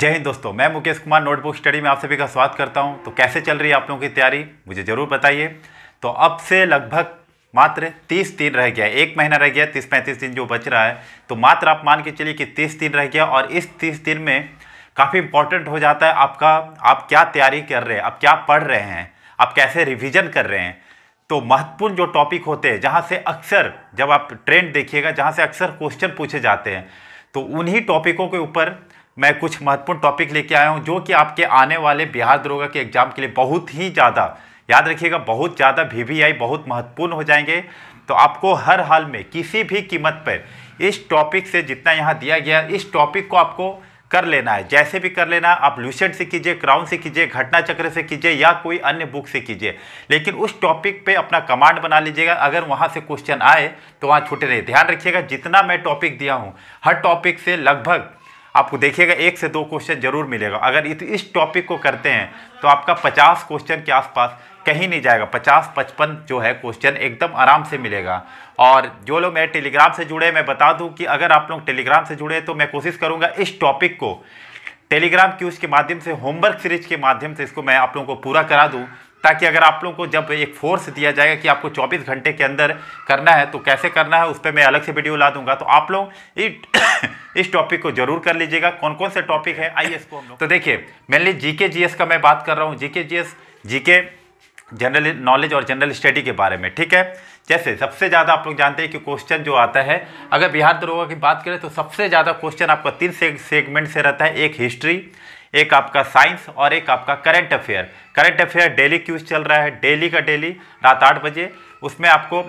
जय हिंद दोस्तों मैं मुकेश कुमार नोटबुक स्टडी में आप सभी का स्वागत करता हूं तो कैसे चल रही है आप लोगों की तैयारी मुझे ज़रूर बताइए तो अब से लगभग मात्र तीस दिन रह गया एक महीना रह गया तीस पैंतीस दिन जो बच रहा है तो मात्र आप मान के चलिए कि तीस दिन रह गया और इस तीस दिन में काफ़ी इंपॉर्टेंट हो जाता है आपका आप क्या तैयारी कर रहे हैं आप क्या पढ़ रहे हैं आप कैसे रिविज़न कर रहे हैं तो महत्वपूर्ण जो टॉपिक होते हैं जहाँ से अक्सर जब आप ट्रेंड देखिएगा जहाँ से अक्सर क्वेश्चन पूछे जाते हैं तो उन्हीं टॉपिकों के ऊपर मैं कुछ महत्वपूर्ण टॉपिक लेके आया हूँ जो कि आपके आने वाले बिहार दरोगा के एग्ज़ाम के लिए बहुत ही ज़्यादा याद रखिएगा बहुत ज़्यादा वी बहुत महत्वपूर्ण हो जाएंगे तो आपको हर हाल में किसी भी कीमत पर इस टॉपिक से जितना यहाँ दिया गया इस टॉपिक को आपको कर लेना है जैसे भी कर लेना है आप लूसेंट से कीजिए क्राउन से कीजिए घटना चक्र से कीजिए या कोई अन्य बुक से कीजिए लेकिन उस टॉपिक पे अपना कमांड बना लीजिएगा अगर वहाँ से क्वेश्चन आए तो वहाँ छूटे नहीं ध्यान रखिएगा जितना मैं टॉपिक दिया हूँ हर टॉपिक से लगभग आपको देखिएगा एक से दो क्वेश्चन जरूर मिलेगा अगर इस टॉपिक को करते हैं तो आपका पचास क्वेश्चन के आसपास कहीं नहीं जाएगा पचास पचपन जो है क्वेश्चन एकदम आराम से मिलेगा और जो लोग मेरे टेलीग्राम से जुड़े मैं बता दूं कि अगर आप लोग टेलीग्राम से जुड़े तो मैं कोशिश करूंगा इस टॉपिक को टेलीग्राम क्यूज के माध्यम से होमवर्क सीरीज के माध्यम से इसको मैं आप लोगों को पूरा करा दूँ ताकि अगर आप लोगों को जब एक फोर्स दिया जाएगा कि आपको 24 घंटे के अंदर करना है तो कैसे करना है उस पर मैं अलग से वीडियो ला दूंगा तो आप लोग इस टॉपिक को जरूर कर लीजिएगा कौन कौन से टॉपिक है आइए इसको तो देखिए मेनली जीके जीएस का मैं बात कर रहा हूँ GK GS GK general knowledge और जनरल स्टडी के बारे में ठीक है जैसे सबसे ज़्यादा आप लोग जानते हैं कि क्वेश्चन जो आता है अगर बिहार दरोगा की बात करें तो सबसे ज़्यादा क्वेश्चन आपका तीन सेगमेंट से रहता है एक हिस्ट्री एक आपका साइंस और एक आपका current affair current affair daily quiz चल रहा है डेली का डेली रात आठ बजे उसमें आपको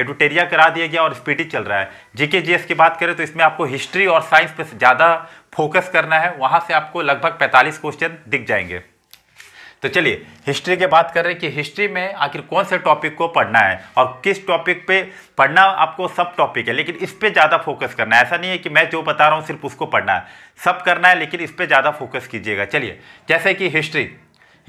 एडुटेरिया करा दिया गया और स्पीडी चल रहा है जीके जीएस की बात करें तो इसमें आपको हिस्ट्री और साइंस पर ज़्यादा फोकस करना है वहाँ से आपको लगभग 45 क्वेश्चन दिख जाएंगे तो चलिए हिस्ट्री के बात कर रहे हैं कि हिस्ट्री में आखिर कौन से टॉपिक को पढ़ना है और किस टॉपिक पे पढ़ना आपको सब टॉपिक है लेकिन इस पर ज़्यादा फोकस करना है ऐसा नहीं है कि मैं जो बता रहा हूँ सिर्फ उसको पढ़ना है सब करना है लेकिन इस पर ज़्यादा फोकस कीजिएगा चलिए जैसे कि हिस्ट्री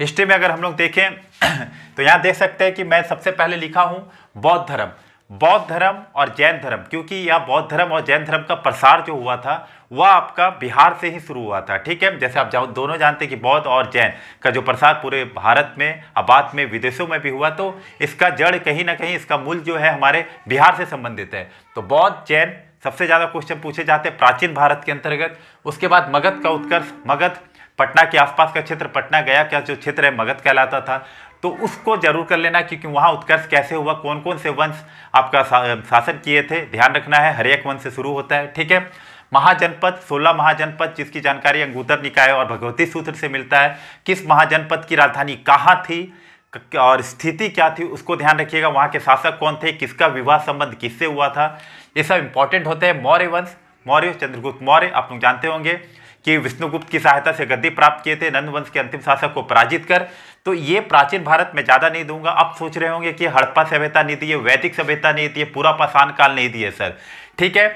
हिस्ट्री में अगर हम लोग देखें तो यहाँ देख सकते हैं कि मैं सबसे पहले लिखा हूँ बौद्ध धर्म बौद्ध धर्म और जैन धर्म क्योंकि यह बौद्ध धर्म और जैन धर्म का प्रसार जो हुआ था वह आपका बिहार से ही शुरू हुआ था ठीक है जैसे आप जाओ दोनों जानते हैं कि बौद्ध और जैन का जो प्रसार पूरे भारत में आबाद में विदेशों में भी हुआ तो इसका जड़ कहीं ना कहीं इसका मूल जो है हमारे बिहार से संबंधित है तो बौद्ध जैन सबसे ज़्यादा क्वेश्चन पूछे जाते हैं प्राचीन भारत के अंतर्गत उसके बाद मगध का उत्कर्ष मगध पटना के आसपास का क्षेत्र पटना गया क्या जो क्षेत्र है मगध कहलाता था तो उसको जरूर कर लेना क्योंकि वहाँ उत्कर्ष कैसे हुआ कौन कौन से वंश आपका शासन किए थे ध्यान रखना है हरेक वंश से शुरू होता है ठीक है महाजनपद 16 महाजनपद जिसकी जानकारी अंगूतर निकाय और भगवती सूत्र से मिलता है किस महाजनपद की राजधानी कहाँ थी और स्थिति क्या थी उसको ध्यान रखिएगा वहाँ के शासक कौन थे किसका विवाह संबंध किससे हुआ था ये सब इंपॉर्टेंट होते हैं मौर्य वंश मौर्य चंद्रगुप्त मौर्य आप लोग जानते होंगे कि विष्णुगुप्त की सहायता से गद्दी प्राप्त किए थे नंद वंश के अंतिम शासक को पराजित कर तो ये प्राचीन भारत में ज़्यादा नहीं दूंगा आप सोच रहे होंगे कि हड़प्पा सभ्यता नहीं दी है वैदिक सभ्यता नहीं दी है पूरा पाषाण काल नहीं दिए सर ठीक है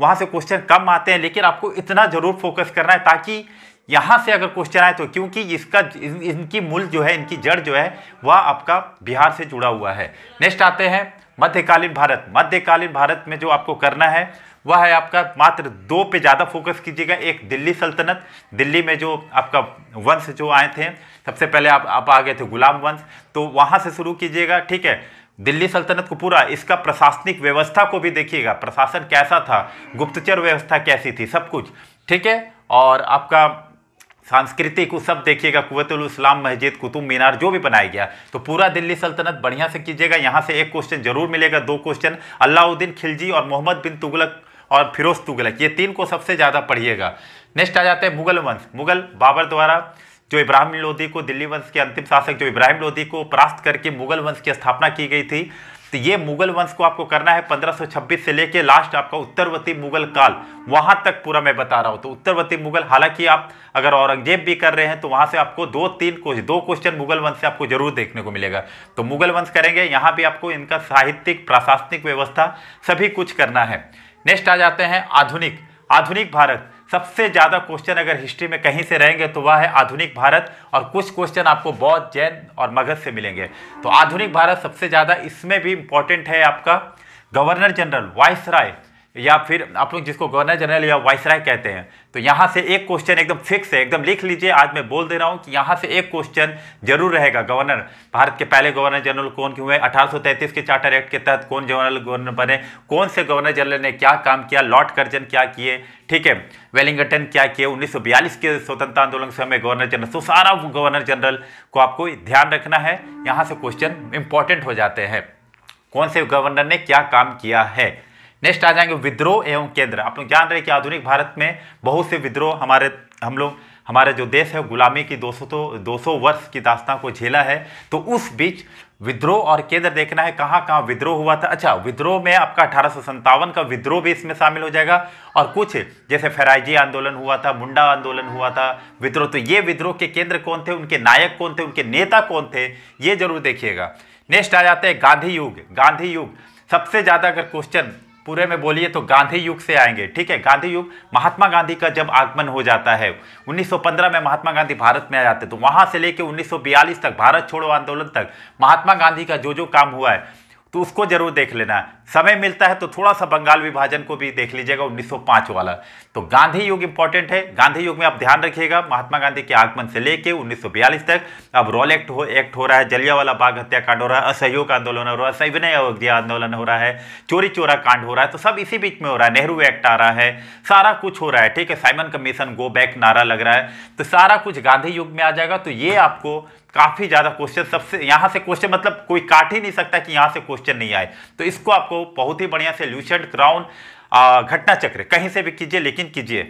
वहाँ से क्वेश्चन कम आते हैं लेकिन आपको इतना ज़रूर फोकस करना है ताकि यहाँ से अगर क्वेश्चन आए तो क्योंकि इसका इन, इनकी मूल जो है इनकी जड़ जो है वह आपका बिहार से जुड़ा हुआ है नेक्स्ट आते हैं मध्यकालीन भारत मध्यकालीन भारत में जो आपको करना है वह है आपका मात्र दो पे ज़्यादा फोकस कीजिएगा एक दिल्ली सल्तनत दिल्ली में जो आपका वंश जो आए थे सबसे पहले आप आप आ गए थे गुलाम वंश तो वहाँ से शुरू कीजिएगा ठीक है दिल्ली सल्तनत को पूरा इसका प्रशासनिक व्यवस्था को भी देखिएगा प्रशासन कैसा था गुप्तचर व्यवस्था कैसी थी सब कुछ ठीक है और आपका सांस्कृतिक सब देखिएगा कुतुल इस्लाम मस्जिद कुतुब मीनार जो भी बनाया गया तो पूरा दिल्ली सल्तनत बढ़िया से कीजिएगा यहाँ से एक क्वेश्चन जरूर मिलेगा दो क्वेश्चन अलाउद्दीन खिलजी और मोहम्मद बिन तुगलक और फिरोज तुगलक ये तीन को सबसे ज़्यादा पढ़िएगा नेक्स्ट आ जाते हैं मुगल वंश मुगल बाबर द्वारा जो इब्राहिम लोधी को दिल्ली वंश के अंतिम शासक जो इब्राहिम लोधी को परास्त करके मुगल वंश की स्थापना की गई थी तो ये मुगल वंश को आपको करना है 1526 से लेके लास्ट आपका उत्तरवती मुगल काल वहां तक पूरा मैं बता रहा हूं तो उत्तरवती मुगल हालांकि आप अगर औरंगजेब भी कर रहे हैं तो वहां से आपको दो तीन दो क्वेश्चन मुगल वंश से आपको जरूर देखने को मिलेगा तो मुगल वंश करेंगे यहां भी आपको इनका साहित्यिक प्रशासनिक व्यवस्था सभी कुछ करना है नेक्स्ट आ जाते हैं आधुनिक आधुनिक भारत सबसे ज़्यादा क्वेश्चन अगर हिस्ट्री में कहीं से रहेंगे तो वह है आधुनिक भारत और कुछ क्वेश्चन आपको बौद्ध जैन और मगध से मिलेंगे तो आधुनिक भारत सबसे ज़्यादा इसमें भी इम्पॉर्टेंट है आपका गवर्नर जनरल वाइस राय या फिर आप लोग जिसको गवर्नर जनरल या वाइसराय कहते हैं तो यहाँ से एक क्वेश्चन एकदम फिक्स है एकदम लिख लीजिए आज मैं बोल दे रहा हूँ कि यहाँ से एक क्वेश्चन जरूर रहेगा गवर्नर भारत के पहले गवर्नर जनरल कौन क्यों हुए 1833 के चार्टर एक्ट के तहत कौन जनरल गवर्नर बने कौन से गवर्नर जनरल ने क्या काम किया लॉर्ड कर्जन क्या किए ठीक है वेलिंगटन क्या किए उन्नीस के स्वतंत्रता आंदोलन से हमें गवर्नर जनरल तो सारा गवर्नर जनरल को आपको ध्यान रखना है यहाँ से क्वेश्चन इंपॉर्टेंट हो जाते हैं कौन से गवर्नर ने क्या काम किया है नेक्स्ट आ जाएंगे विद्रोह एवं केंद्र आप लोग जान रहे हैं कि आधुनिक भारत में बहुत से विद्रोह हमारे हम लोग हमारे जो देश है गुलामी की 200 तो 200 वर्ष की दास्ता को झेला है तो उस बीच विद्रोह और केंद्र देखना है कहाँ कहाँ विद्रोह हुआ था अच्छा विद्रोह में आपका अठारह का विद्रोह भी इसमें शामिल हो जाएगा और कुछ जैसे फेराइजी आंदोलन हुआ था मुंडा आंदोलन हुआ था विद्रोह तो ये विद्रोह के केंद्र कौन थे उनके नायक कौन थे उनके नेता कौन थे ये जरूर देखिएगा नेक्स्ट आ जाते हैं गांधी युग गांधी युग सबसे ज़्यादा अगर क्वेश्चन पूरे में बोलिए तो गांधी युग से आएंगे ठीक है गांधी युग महात्मा गांधी का जब आगमन हो जाता है 1915 में महात्मा गांधी भारत में आ जाते तो वहां से लेके 1942 तक भारत छोड़ो आंदोलन तक महात्मा गांधी का जो जो काम हुआ है तो उसको जरूर देख लेना समय मिलता है तो थोड़ा सा बंगाल विभाजन को भी देख लीजिएगा 1905 वाला तो गांधी युग इंपॉर्टेंट है गांधी युग में आप ध्यान रखिएगा महात्मा गांधी के आगमन से लेके 1942 तक अब रोल एक्ट हो एक्ट हो रहा है जलियावाला बाग हत्याकांड हो रहा है असहयोग आंदोलन हो रहा है सविनय अवधिया आंदोलन हो रहा है चोरी चोरा कांड हो रहा है तो सब इसी बीच में हो रहा है नेहरू एक्ट आ रहा है सारा कुछ हो रहा है ठीक है साइमन कमीशन गो बैक नारा लग रहा है तो सारा कुछ गांधी युग में आ जाएगा तो ये आपको काफ़ी ज़्यादा क्वेश्चन सबसे यहां से क्वेश्चन मतलब कोई काट ही नहीं सकता कि यहां से क्वेश्चन नहीं आए तो इसको आपको आपको बहुत ही बढ़िया से ल्यूसेंट क्राउन घटना चक्र कहीं से भी कीजिए लेकिन कीजिए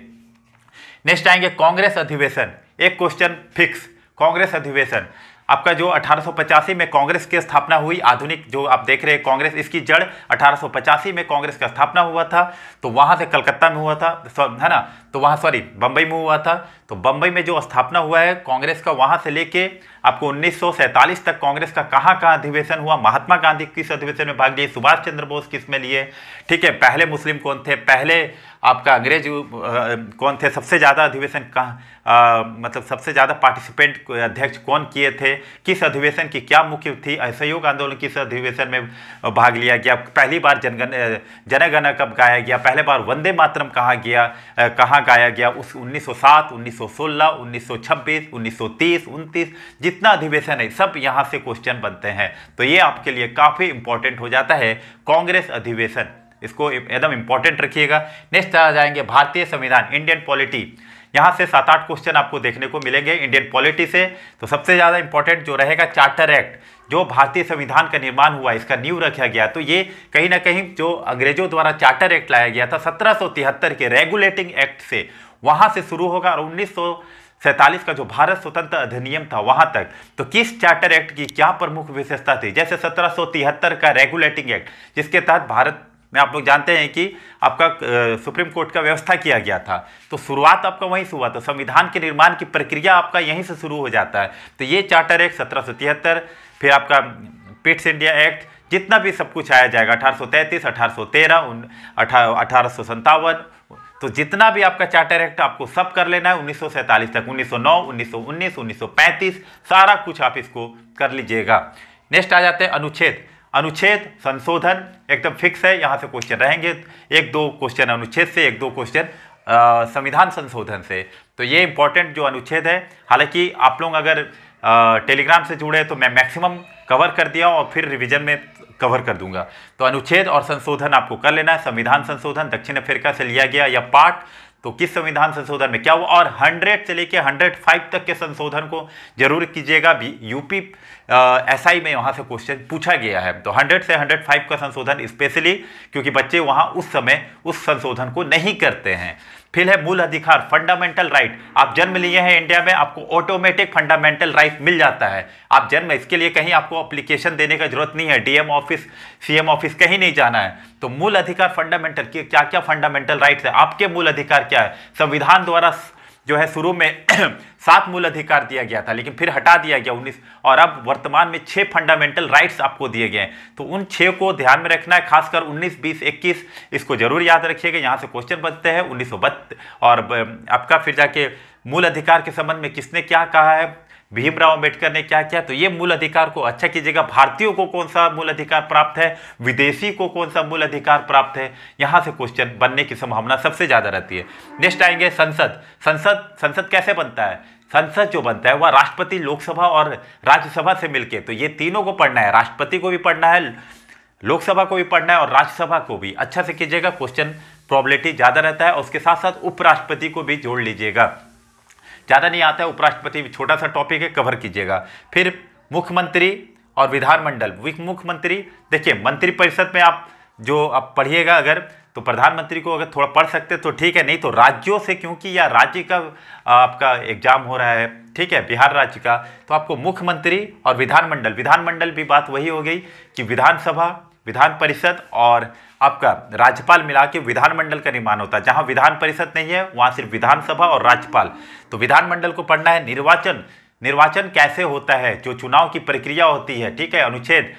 नेक्स्ट आएंगे कांग्रेस अधिवेशन एक क्वेश्चन फिक्स कांग्रेस अधिवेशन आपका जो अठारह में कांग्रेस की स्थापना हुई आधुनिक जो आप देख रहे हैं कांग्रेस इसकी जड़ अठारह में कांग्रेस का स्थापना हुआ था तो वहां से कलकत्ता में हुआ था तो, है ना तो वहां सॉरी बम्बई में हुआ था तो बम्बई में जो स्थापना हुआ है कांग्रेस का वहां से लेके आपको उन्नीस तक कांग्रेस का कहाँ कहाँ अधिवेशन हुआ महात्मा गांधी किस अधिवेशन में भाग लिए सुभाष चंद्र बोस किस में लिए ठीक है पहले मुस्लिम कौन थे पहले आपका अंग्रेज कौन थे सबसे ज़्यादा अधिवेशन कहाँ मतलब सबसे ज़्यादा पार्टिसिपेंट अध्यक्ष कौन किए थे किस अधिवेशन की क्या मुख्य थी असहयोग आंदोलन किस अधिवेशन में भाग लिया गया पहली बार जनगण जनगणना कब गाया गया पहले बार वंदे मातरम कहाँ गया कहाँ गाया गया उस 1907, 1916, 1926, 1930, उनतीस जितना अधिवेशन है सब यहाँ से क्वेश्चन बनते हैं तो ये आपके लिए काफ़ी इंपॉर्टेंट हो जाता है कांग्रेस अधिवेशन इसको एकदम इंपॉर्टेंट रखिएगा नेक्स्ट आ जाएंगे भारतीय संविधान इंडियन पॉलिटी यहाँ से सात आठ क्वेश्चन आपको देखने को मिलेंगे इंडियन पॉलिटी से तो सबसे ज़्यादा इंपॉर्टेंट जो रहेगा चार्टर एक्ट जो भारतीय संविधान का निर्माण हुआ इसका नींव रखा गया तो ये कहीं ना कहीं जो अंग्रेजों द्वारा चार्टर एक्ट लाया गया था सत्रह के रेगुलेटिंग एक्ट से वहाँ से शुरू होगा और उन्नीस सैंतालीस का जो भारत स्वतंत्र अधिनियम था वहां तक तो किस चार्टर एक्ट की क्या प्रमुख विशेषता थी जैसे सत्रह का रेगुलेटिंग एक्ट जिसके तहत भारत में आप लोग जानते हैं कि आपका सुप्रीम कोर्ट का व्यवस्था किया गया था तो शुरुआत आपका वहीं से हुआ था संविधान के निर्माण की प्रक्रिया आपका यहीं से शुरू हो जाता है तो ये चार्टर एक्ट सत्रह सौ तिहत्तर फिर आपका पिट्स इंडिया एक्ट जितना भी सब कुछ आया जाएगा अठारह सौ तैंतीस अठारह सौ तेरह अठारह सौ सत्तावन तो जितना भी आपका चार्टर एक्ट आपको सब कर लेना है उन्नीस तक 1909, 1919, 1935 सारा कुछ आप इसको कर लीजिएगा नेक्स्ट आ जाते हैं अनुच्छेद अनुच्छेद संशोधन एकदम फिक्स है यहाँ से क्वेश्चन रहेंगे एक दो क्वेश्चन अनुच्छेद से एक दो क्वेश्चन संविधान संशोधन से तो ये इम्पोर्टेंट जो अनुच्छेद है हालांकि आप लोग अगर टेलीग्राम से जुड़े तो मैं मैक्सिमम कवर कर दिया और फिर रिवीजन में कवर कर दूंगा तो अनुच्छेद और संशोधन आपको कर लेना है संविधान संशोधन दक्षिण अफ्रीका से लिया गया या पार्ट तो किस संविधान संशोधन में क्या हुआ और 100 से लेकर 105 तक के संशोधन को जरूर कीजिएगा भी यूपी एसआई में वहां से क्वेश्चन पूछा गया है तो 100 से 105 का संशोधन स्पेशली क्योंकि बच्चे वहां उस समय उस संशोधन को नहीं करते हैं फिर है मूल अधिकार फंडामेंटल राइट आप जन्म लिए हैं इंडिया में आपको ऑटोमेटिक फंडामेंटल राइट मिल जाता है आप जन्म इसके लिए कहीं आपको अप्लीकेशन देने का जरूरत नहीं है डीएम ऑफिस सीएम ऑफिस कहीं नहीं जाना है तो मूल अधिकार फंडामेंटल क्या क्या फंडामेंटल राइट है आपके मूल अधिकार क्या है संविधान द्वारा जो है शुरू में सात मूल अधिकार दिया गया था लेकिन फिर हटा दिया गया उन्नीस और अब वर्तमान में छः फंडामेंटल राइट्स आपको दिए गए हैं तो उन छः को ध्यान में रखना है खासकर उन्नीस बीस इक्कीस इसको जरूर याद रखिएगा यहाँ से क्वेश्चन बनते हैं उन्नीस और आपका फिर जाके मूल अधिकार के संबंध में किसने क्या कहा है भीमराव अंबेडकर ने क्या किया तो ये मूल अधिकार को अच्छा कीजिएगा भारतीयों को कौन सा मूल अधिकार प्राप्त है विदेशी को कौन सा मूल अधिकार प्राप्त है यहाँ से क्वेश्चन बनने की संभावना सबसे ज़्यादा रहती है नेक्स्ट आएंगे संसद संसद संसद कैसे बनता है संसद जो बनता है वह राष्ट्रपति लोकसभा और राज्यसभा से मिलके तो ये तीनों को पढ़ना है राष्ट्रपति को भी पढ़ना है लोकसभा को भी पढ़ना है और राज्यसभा को भी अच्छा से कीजिएगा क्वेश्चन प्रॉब्लिटी ज़्यादा रहता है उसके साथ साथ उपराष्ट्रपति को भी जोड़ लीजिएगा ज़्यादा नहीं आता है उपराष्ट्रपति छोटा सा टॉपिक है कवर कीजिएगा फिर मुख्यमंत्री और विधानमंडल मुख्यमंत्री देखिए मंत्रिपरिषद में आप जो आप पढ़िएगा अगर तो प्रधानमंत्री को अगर थोड़ा पढ़ सकते तो ठीक है नहीं तो राज्यों से क्योंकि या राज्य का आपका एग्जाम हो रहा है ठीक है बिहार राज्य का तो आपको मुख्यमंत्री और विधानमंडल विधानमंडल भी बात वही हो गई कि विधानसभा विधान परिषद और आपका राज्यपाल मिला के विधानमंडल का निर्माण होता है जहां विधान परिषद नहीं है वहां सिर्फ विधानसभा और राज्यपाल तो विधानमंडल को पढ़ना है निर्वाचन निर्वाचन कैसे होता है जो चुनाव की प्रक्रिया होती है ठीक है अनुच्छेद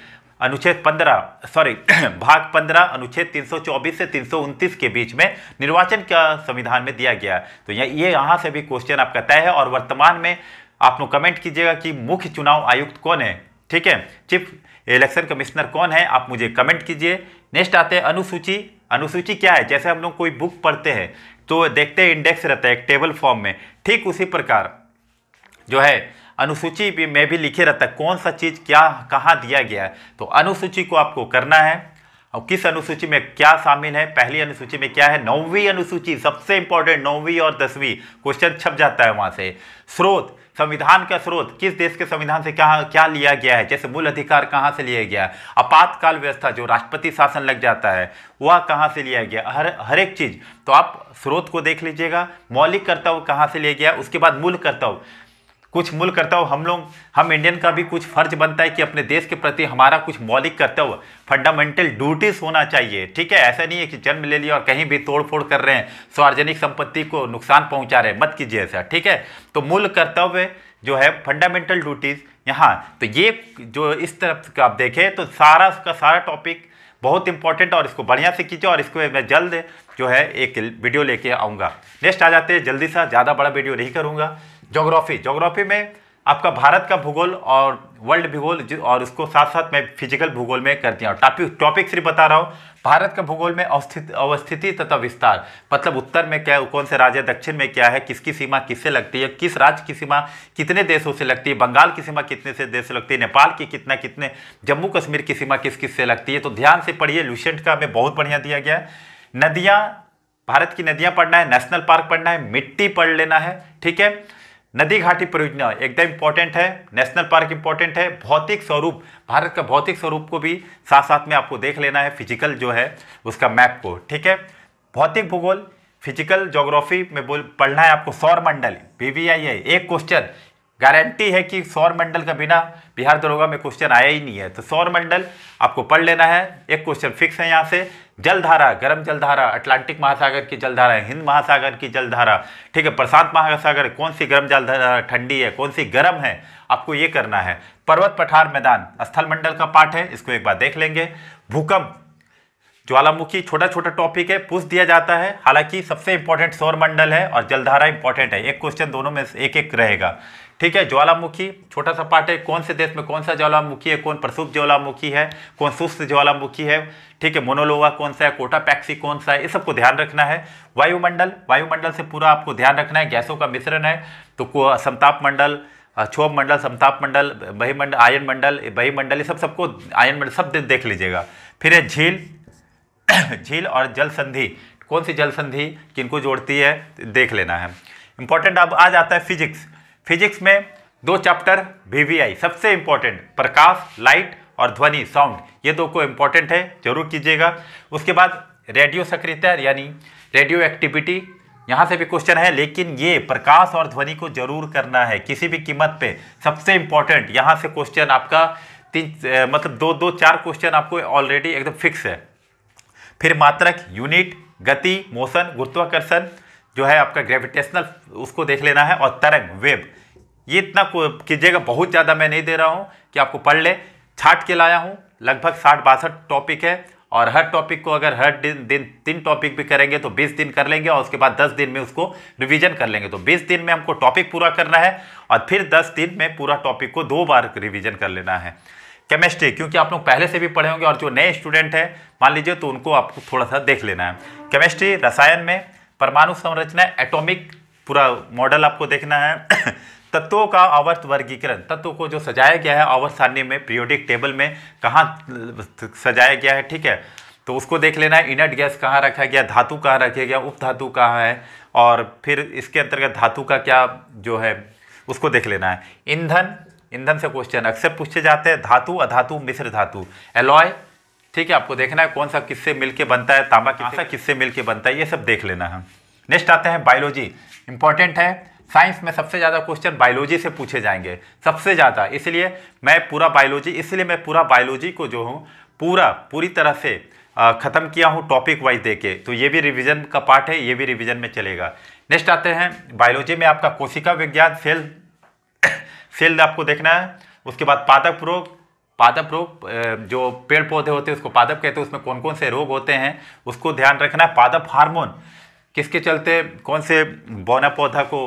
अनुच्छेद 15 सॉरी भाग 15 अनुच्छेद 324 से 329 के बीच में निर्वाचन का संविधान में दिया गया तो ये यहाँ से भी क्वेश्चन आपका तय है और वर्तमान में आप लोग कमेंट कीजिएगा कि मुख्य चुनाव आयुक्त कौन है ठीक है चीफ इलेक्शन कमिश्नर कौन है आप मुझे कमेंट कीजिए नेक्स्ट आते हैं अनुसूची अनुसूची क्या है जैसे हम लोग कोई बुक पढ़ते हैं तो देखते हैं इंडेक्स रहता है एक टेबल फॉर्म में ठीक उसी प्रकार जो है अनुसूची भी में भी लिखे रहता है कौन सा चीज़ क्या कहाँ दिया गया है तो अनुसूची को आपको करना है और किस अनुसूची में क्या शामिल है पहली अनुसूची में क्या है नौवीं अनुसूची सबसे इंपॉर्टेंट नौवीं और दसवीं क्वेश्चन छप जाता है वहाँ से स्रोत संविधान का स्रोत किस देश के संविधान से क्या क्या लिया गया है जैसे मूल अधिकार कहाँ से लिया गया है आपातकाल व्यवस्था जो राष्ट्रपति शासन लग जाता है वह कहाँ से लिया गया हर हर एक चीज़ तो आप स्रोत को देख लीजिएगा मौलिक कर्तव्य कहाँ से लिया गया उसके बाद मूल कर्तव्य कुछ मूल कर्तव्य हम लोग हम इंडियन का भी कुछ फर्ज बनता है कि अपने देश के प्रति हमारा कुछ मौलिक कर्तव्य फंडामेंटल ड्यूटीज होना चाहिए ठीक है ऐसा नहीं है कि जन्म ले लिया और कहीं भी तोड़फोड़ कर रहे हैं सार्वजनिक संपत्ति को नुकसान पहुंचा रहे हैं मत कीजिए ऐसा ठीक है तो मूल कर्तव्य जो है फंडामेंटल ड्यूटीज़ यहाँ तो ये जो इस तरफ का आप देखें तो सारा उसका सारा टॉपिक बहुत इंपॉर्टेंट और इसको बढ़िया से कीजिए और इसको मैं जल्द जो है एक वीडियो लेके आऊँगा नेक्स्ट आ जाते हैं जल्दी सा ज़्यादा बड़ा वीडियो नहीं करूँगा जोग्राफी जोग्राफी में आपका भारत का भूगोल और वर्ल्ड भूगोल और उसको साथ साथ मैं फिजिकल भूगोल में कर दिया टॉपिक टॉपिक सिर्फ बता रहा हूँ भारत का भूगोल में अवस्थित अवस्थिति तथा विस्तार मतलब उत्तर में क्या कौन से राज्य दक्षिण में क्या है किसकी सीमा किससे लगती है किस राज्य की सीमा कितने देशों से लगती है बंगाल की सीमा कितने से देश से लगती है नेपाल की कितना कितने जम्मू कश्मीर की सीमा किस किस से लगती है तो ध्यान से पढ़िए लुशेंट का हमें बहुत बढ़िया दिया गया है नदियाँ भारत की नदियाँ पढ़ना है नेशनल पार्क पढ़ना है मिट्टी पढ़ लेना है ठीक है नदी घाटी परियोजना एकदम इंपॉर्टेंट है नेशनल पार्क इंपॉर्टेंट है भौतिक स्वरूप भारत का भौतिक स्वरूप को भी साथ साथ में आपको देख लेना है फिजिकल जो है उसका मैप को ठीक है भौतिक भूगोल फिजिकल जोग्राफी में बोल पढ़ना है आपको सौर मंडल बी एक क्वेश्चन गारंटी है कि सौर मंडल का बिना बिहार दरोगा में क्वेश्चन आया ही नहीं है तो सौर मंडल आपको पढ़ लेना है एक क्वेश्चन फिक्स है यहाँ से जलधारा गर्म जलधारा अटलांटिक महासागर की जलधारा हिंद महासागर की जलधारा ठीक है प्रशांत महासागर कौन सी गर्म जलधारा ठंडी है कौन सी गर्म है आपको ये करना है पर्वत पठार मैदान स्थल मंडल का पाठ है इसको एक बार देख लेंगे भूकंप ज्वालामुखी छोटा छोटा टॉपिक है पूछ दिया जाता है हालांकि सबसे इंपॉर्टेंट सौर मंडल है और जलधारा इंपॉर्टेंट है एक क्वेश्चन दोनों में एक एक रहेगा ठीक है ज्वालामुखी छोटा सा पार्ट है कौन से देश में कौन सा ज्वालामुखी है कौन प्रसुप ज्वालामुखी है कौन सुस्त ज्वालामुखी है ठीक है मोनोलोवा कौन सा है कोटा पैक्सी कौन सा है ये सबको ध्यान रखना है वायुमंडल वायुमंडल से पूरा आपको ध्यान रखना है गैसों का मिश्रण है तो समताप मंडल क्षोभ मंडल समताप मंडल बहिमंडल आयन मंडल बहिमंडल ये सब सबको आयन मंडल सब देख लीजिएगा फिर है झील झील और जल संधि कौन सी जल संधि किनको जोड़ती है देख लेना है इंपॉर्टेंट अब आ जाता है फिजिक्स फिजिक्स में दो चैप्टर वीवीआई सबसे इंपॉर्टेंट प्रकाश लाइट और ध्वनि साउंड ये दो को इम्पॉर्टेंट है जरूर कीजिएगा उसके बाद रेडियो सक्रियता यानी रेडियो एक्टिविटी यहाँ से भी क्वेश्चन है लेकिन ये प्रकाश और ध्वनि को जरूर करना है किसी भी कीमत पे सबसे इम्पॉर्टेंट यहाँ से क्वेश्चन आपका तीन मतलब दो दो चार क्वेश्चन आपको ऑलरेडी एकदम फिक्स है फिर मात्रक यूनिट गति मोशन गुरुत्वाकर्षण जो है आपका ग्रेविटेशनल उसको देख लेना है और तरंग वेब ये इतना कीजिएगा बहुत ज़्यादा मैं नहीं दे रहा हूँ कि आपको पढ़ ले छाट के लाया हूँ लगभग साठ बासठ टॉपिक है और हर टॉपिक को अगर हर दिन दिन तीन टॉपिक भी करेंगे तो 20 दिन कर लेंगे और उसके बाद 10 दिन में उसको रिवीजन कर लेंगे तो 20 दिन में हमको टॉपिक पूरा करना है और फिर 10 दिन में पूरा टॉपिक को दो बार रिवीजन कर लेना है केमिस्ट्री क्योंकि आप लोग पहले से भी पढ़े होंगे और जो नए स्टूडेंट हैं मान लीजिए तो उनको आपको थोड़ा सा देख लेना है केमिस्ट्री रसायन में परमाणु संरचना एटॉमिक पूरा मॉडल आपको देखना है तत्वों का आवर्त वर्गीकरण तत्व को जो सजाया गया है आवर्त सारणी में पीरियोडिक टेबल में कहाँ सजाया गया है ठीक है तो उसको देख लेना है इनर्ट गैस कहाँ रखा गया धातु कहाँ रखा गया उप धातु कहाँ है और फिर इसके अंतर्गत धातु का क्या जो है उसको देख लेना है ईंधन ईंधन से क्वेश्चन अक्सर पूछे जाते हैं धातु अधातु मिश्र धातु एलॉय ठीक है आपको देखना है कौन सा किससे मिलके बनता है तांबा हाँ, किससे किससे मिलके बनता है ये सब देख लेना है नेक्स्ट आते हैं बायोलॉजी इंपॉर्टेंट है साइंस में सबसे ज़्यादा क्वेश्चन बायोलॉजी से पूछे जाएंगे सबसे ज़्यादा इसलिए मैं पूरा बायोलॉजी इसलिए मैं पूरा बायोलॉजी को जो हूँ पूरा पूरी तरह से ख़त्म किया हूँ टॉपिक वाइज दे के तो ये भी रिविज़न का पार्ट है ये भी रिविज़न में चलेगा नेक्स्ट आते हैं बायोलॉजी में आपका कोशिका विज्ञान सेल सेल आपको देखना है उसके बाद पादक रोग पादप रोग जो पेड़ पौधे होते हैं उसको पादप कहते हैं उसमें कौन कौन से रोग होते हैं उसको ध्यान रखना है पादप हार्मोन किसके चलते कौन से बौना पौधा को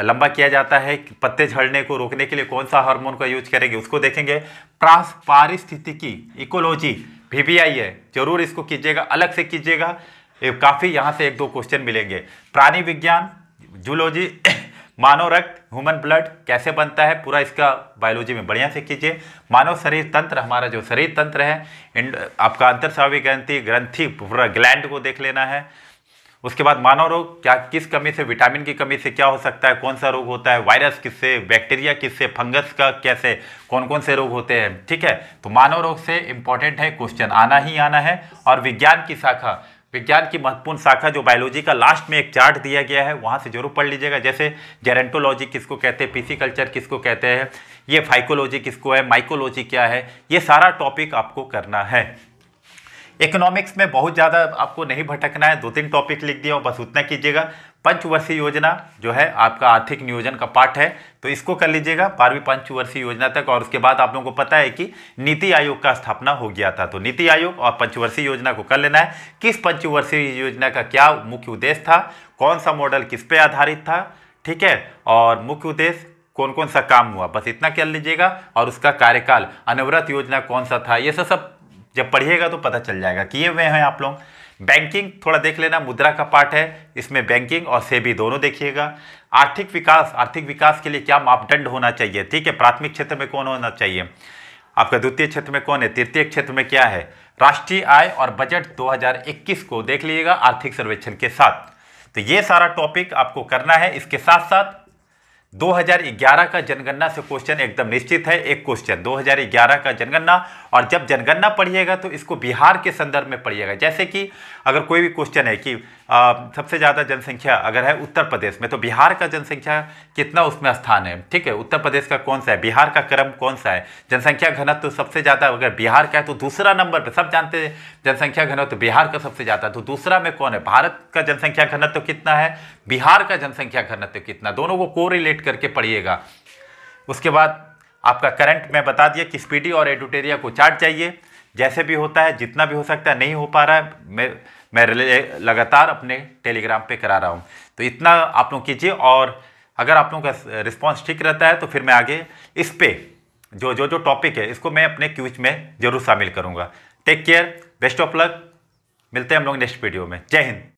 लंबा किया जाता है पत्ते झड़ने को रोकने के लिए कौन सा हार्मोन का यूज करेंगे उसको देखेंगे प्रास पारिस्थितिकी इकोलॉजी भी वी आई है जरूर इसको कीजिएगा अलग से कीजिएगा काफ़ी यहाँ से एक दो क्वेश्चन मिलेंगे प्राणी विज्ञान जूलॉजी मानव रक्त ह्यूमन ब्लड कैसे बनता है पूरा इसका बायोलॉजी में बढ़िया से कीजिए मानव शरीर तंत्र हमारा जो शरीर तंत्र है आपका अंतरस्रावी ग्रंथि ग्रंथि पूरा ग्लैंड को देख लेना है उसके बाद मानव रोग क्या किस कमी से विटामिन की कमी से क्या हो सकता है कौन सा रोग होता है वायरस किससे बैक्टीरिया किससे फंगस का कैसे कौन कौन से रोग होते हैं ठीक है तो मानव रोग से इम्पॉर्टेंट है क्वेश्चन आना ही आना है और विज्ञान की शाखा विज्ञान की महत्वपूर्ण शाखा जो बायोलॉजी का लास्ट में एक चार्ट दिया गया है वहाँ से जरूर पढ़ लीजिएगा जैसे जेरेंटोलॉजी किसको कहते हैं पीसी कल्चर किसको कहते हैं ये फाइकोलॉजी किसको है माइकोलॉजी क्या है ये सारा टॉपिक आपको करना है इकोनॉमिक्स में बहुत ज़्यादा आपको नहीं भटकना है दो तीन टॉपिक लिख दिया हूँ बस उतना कीजिएगा पंचवर्षीय योजना जो है आपका आर्थिक नियोजन का पार्ट है तो इसको कर लीजिएगा बारहवीं पंचवर्षीय योजना तक और उसके बाद आप लोगों को पता है कि नीति आयोग का स्थापना हो गया था तो नीति आयोग और पंचवर्षीय योजना को कर लेना है किस पंचवर्षीय योजना का क्या मुख्य उद्देश्य था कौन सा मॉडल किस पे आधारित था ठीक है और मुख्य उद्देश्य कौन कौन सा काम हुआ बस इतना कर लीजिएगा और उसका कार्यकाल अनवरत योजना कौन सा था ये सब सब जब पढ़िएगा तो पता चल जाएगा किए हुए हैं आप लोग बैंकिंग थोड़ा देख लेना मुद्रा का पार्ट है इसमें बैंकिंग और सेबी दोनों देखिएगा आर्थिक विकास आर्थिक विकास के लिए क्या मापदंड होना चाहिए ठीक है प्राथमिक क्षेत्र में कौन होना चाहिए आपका द्वितीय क्षेत्र में कौन है तृतीय क्षेत्र में क्या है राष्ट्रीय आय और बजट 2021 को देख लीजिएगा आर्थिक सर्वेक्षण के साथ तो ये सारा टॉपिक आपको करना है इसके साथ साथ 2011 का जनगणना से क्वेश्चन एकदम निश्चित है एक क्वेश्चन 2011 का जनगणना और जब जनगणना पढ़िएगा तो इसको बिहार के संदर्भ में पढ़िएगा जैसे कि अगर कोई भी क्वेश्चन है कि आ, सबसे ज़्यादा जनसंख्या अगर है उत्तर प्रदेश में तो बिहार का जनसंख्या कितना उसमें स्थान है ठीक है उत्तर प्रदेश का कौन सा है बिहार का क्रम कौन सा है जनसंख्या घनत्व तो सबसे ज़्यादा अगर बिहार का है तो दूसरा नंबर पर सब जानते हैं जनसंख्या घनत्व तो बिहार का सबसे ज़्यादा तो दूसरा में कौन है भारत का जनसंख्या घनत्व तो कितना है बिहार का जनसंख्या घनत्व कितना दोनों को को करके पढ़िएगा उसके बाद आपका करंट मैं बता दिया कि स्पीडी और एडुटेरिया को चार्ट चाहिए जैसे भी होता है जितना भी हो सकता है नहीं हो पा रहा है मैं मैं लगातार अपने टेलीग्राम पे करा रहा हूँ तो इतना आप लोग कीजिए और अगर आप लोगों का रिस्पॉन्स ठीक रहता है तो फिर मैं आगे इस पर जो जो जो टॉपिक है इसको मैं अपने क्यूज में ज़रूर शामिल करूँगा take care best of luck मिलते हैं हम लोग नेक्स्ट वीडियो में जय हिंद